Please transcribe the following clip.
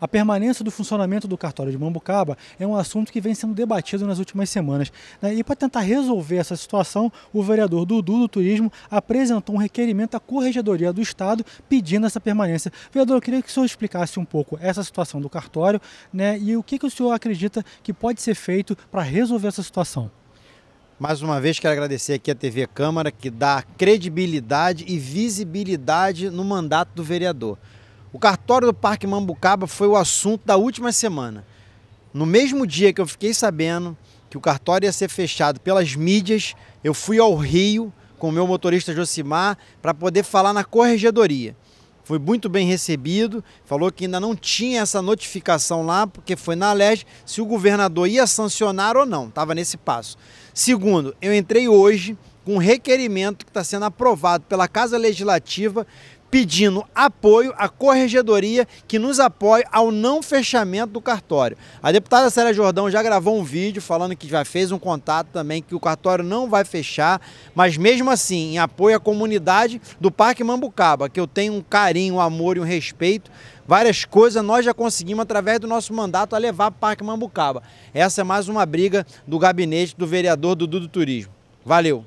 A permanência do funcionamento do cartório de Mambucaba é um assunto que vem sendo debatido nas últimas semanas. Né? E para tentar resolver essa situação, o vereador Dudu do Turismo apresentou um requerimento à Corregedoria do Estado pedindo essa permanência. Vereador, eu queria que o senhor explicasse um pouco essa situação do cartório né? e o que, que o senhor acredita que pode ser feito para resolver essa situação. Mais uma vez quero agradecer aqui a TV Câmara que dá credibilidade e visibilidade no mandato do vereador. O cartório do Parque Mambucaba foi o assunto da última semana. No mesmo dia que eu fiquei sabendo que o cartório ia ser fechado pelas mídias, eu fui ao Rio com o meu motorista Josimar para poder falar na corregedoria. Foi muito bem recebido, falou que ainda não tinha essa notificação lá, porque foi na leste, se o governador ia sancionar ou não, estava nesse passo. Segundo, eu entrei hoje, com um requerimento que está sendo aprovado pela Casa Legislativa pedindo apoio à corregedoria que nos apoie ao não fechamento do cartório. A deputada Célia Jordão já gravou um vídeo falando que já fez um contato também que o cartório não vai fechar, mas mesmo assim, em apoio à comunidade do Parque Mambucaba, que eu tenho um carinho, um amor e um respeito, várias coisas nós já conseguimos através do nosso mandato a levar Parque Mambucaba. Essa é mais uma briga do gabinete do vereador do Dudu Turismo. Valeu!